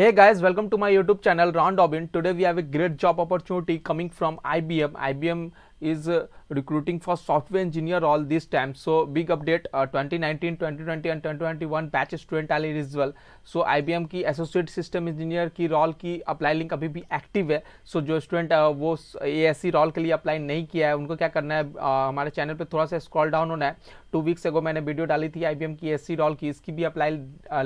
Hey guys, welcome to my YouTube channel Ron Robin. Today we have a great job opportunity coming from IBM. IBM is uh, recruiting for software engineer all this time so big update uh, 2019 2020 and 2021 batch student वाले is well so IBM की associate system engineer की role की apply link अभी भी active है so so, जो student uh, वो ए roll के लिए अप्लाई नहीं किया है उनको क्या करना है uh, हमारे चैनल पर थोड़ा सा स्क्रॉल डाउन होना है टू वीक्स एगो मैंने वीडियो डाली थी आईबीएम की एससी रॉल की इसकी भी अप्लाई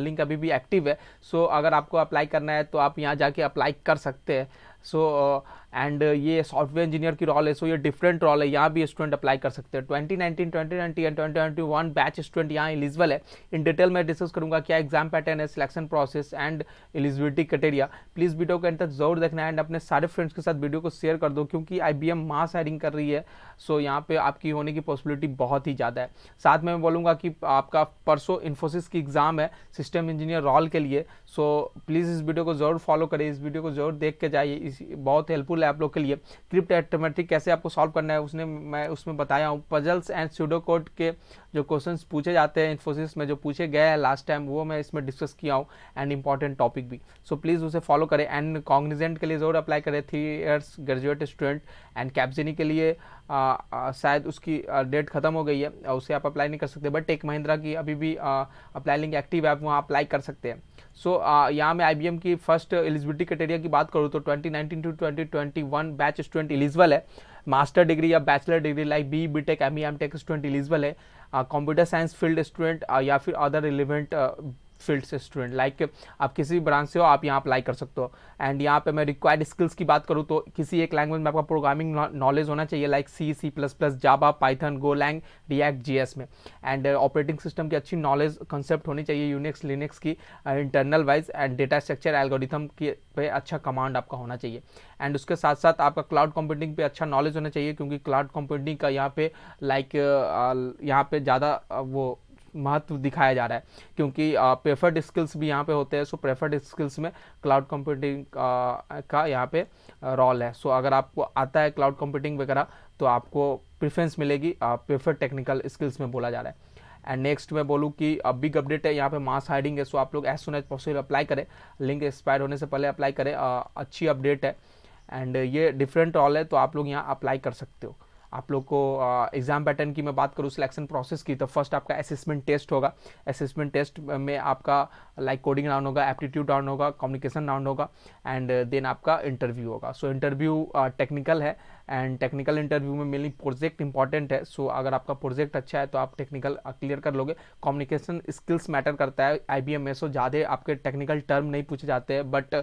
लिंक uh, अभी भी एक्टिव है सो so, अगर आपको अप्लाई करना है तो आप यहाँ जाके अप्लाई कर सकते हैं सो so, एंड uh, ये सॉफ्टवेयर इंजीनियर की रॉल है सो so ये डिफरेंट रॉल है यहाँ भी स्टूडेंट अप्लाई कर सकते हैं twenty nineteen twenty twenty and twenty twenty one batch student यहाँ एलिजिबल है इन डिटेल मैं डिस्कस करूँगा क्या एग्जाम पैटर्न है selection process and eligibility criteria please video को एंड तक जरूर देखना एंड अपने सारे फ्रेंड्स के साथ वीडियो को शेयर कर दो क्योंकि I B M mass hiring कर रही है सो so, यहाँ पे आपकी होने की पॉसिबिलिटी बहुत ही ज़्यादा है साथ में मैं बोलूँगा कि आपका परसों इन्फोसिस की एग्ज़ाम है सिस्टम इंजीनियर रॉल के लिए सो प्लीज़ इस वीडियो को ज़रूर फॉलो करें इस वीडियो को ज़रूर देख के जाइए इस बहुत हेल्पफुल है आप लोग के लिए क्रिप्ट एटमेट्रिक कैसे आपको सॉल्व करना है उसने मैं उसमें बताया हूँ पजल्स एंड स्यूडो कोड के जो क्वेश्चंस पूछे जाते हैं इन्फोसिस में जो पूछे गए हैं लास्ट टाइम वो मैं इसमें डिस्कस किया हूँ एंड इंपॉर्टेंट टॉपिक भी सो so, प्लीज़ उसे फॉलो करें एंड कॉग्निजेंट के लिए ज़रूर अप्लाई करें three years graduate student and Capgemini के लिए शायद उसकी डेट ख़त्म हो गई है उसे आप अप्लाई नहीं कर सकते बट टेक महिंद्रा की अभी भी अप्लाई लिंक एक्टिव है आप वहाँ अप्लाई कर सकते हैं सो so, uh, यहाँ मैं आई की फर्स्ट एलिजिबिलिटी क्राइटेरिया की बात करूँ तो 2019 to twenty batch student eligible है मास्टर डिग्री या bachelor degree like B B tech M E M tech student eligible है कंप्यूटर साइंस फील्ड स्टूडेंट या फिर अदर रिलेवेंट फील्ड से स्टूडेंट लाइक आप किसी भी ब्रांच से हो आप यहाँ अप्लाई कर सकते हो एंड यहाँ पे मैं रिक्वायर्ड स्किल्स की बात करूँ तो किसी एक लैंग्वेज में आपका प्रोग्रामिंग नॉलेज होना चाहिए like C C plus plus Java python go lang react जी में एंड ऑपरेटिंग सिस्टम की अच्छी नॉलेज कंसेप्ट होनी चाहिए यूनिक्स लिनिक्स की internal wise and data structure algorithm के पे अच्छा कमांड आपका होना चाहिए एंड उसके साथ साथ आपका क्लाउड कंप्यूटिंग पे अच्छा नॉलेज होना चाहिए क्योंकि क्लाउड कंप्यूटिंग का यहाँ पे लाइक like, uh, uh, यहाँ पे ज़्यादा uh, वो महत्व दिखाया जा रहा है क्योंकि प्रेफर्ड स्किल्स भी यहाँ पे होते हैं सो प्रेफर्ड स्किल्स में क्लाउड कंप्यूटिंग का यहाँ पे रोल है सो अगर आपको आता है क्लाउड कंप्यूटिंग वगैरह तो आपको प्रिफ्रेंस मिलेगी प्रेफर्ड टेक्निकल स्किल्स में बोला जा रहा है एंड नेक्स्ट मैं बोलूँ कि अब बिग अपडेट है यहाँ पे मास हाइडिंग है सो आप लोग as soon as possible apply करें लिंक एक्सपायर होने से पहले अप्लाई करें अच्छी अपडेट है एंड ये डिफरेंट रॉल है तो आप लोग यहाँ अप्लाई कर सकते हो आप लोग को एग्ज़ाम पैटर्न की मैं बात करूँ सिलेक्शन प्रोसेस की तो फर्स्ट आपका असेसमेंट टेस्ट होगा असेसमेंट टेस्ट में आपका लाइक कोडिंग राउंड होगा एप्टीट्यूड राउंड होगा कम्युनिकेशन राउंड होगा एंड देन uh, आपका इंटरव्यू होगा सो इंटरव्यू टेक्निकल है एंड टेक्निकल इंटरव्यू में मेनली प्रोजेक्ट इंपॉर्टेंट है सो so, अगर आपका प्रोजेक्ट अच्छा है तो आप टेक्निकल क्लियर कर लोगे कम्युनिकेशन स्किल्स मैटर करता है I B M S so ज़्यादा आपके टेक्निकल टर्म नहीं पूछे जाते हैं बट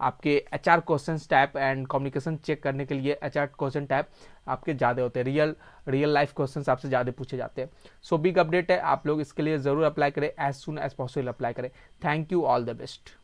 आपके H R question type and communication check करने के लिए एच आर क्वेश्चन टाइप आपके ज़्यादा होते हैं रियल रियल लाइफ क्वेश्चन आपसे ज़्यादा पूछे जाते हैं सो बिग अपडेट है आप लोग इसके लिए ज़रूर अप्लाई करें as soon as possible apply करें thank you all the best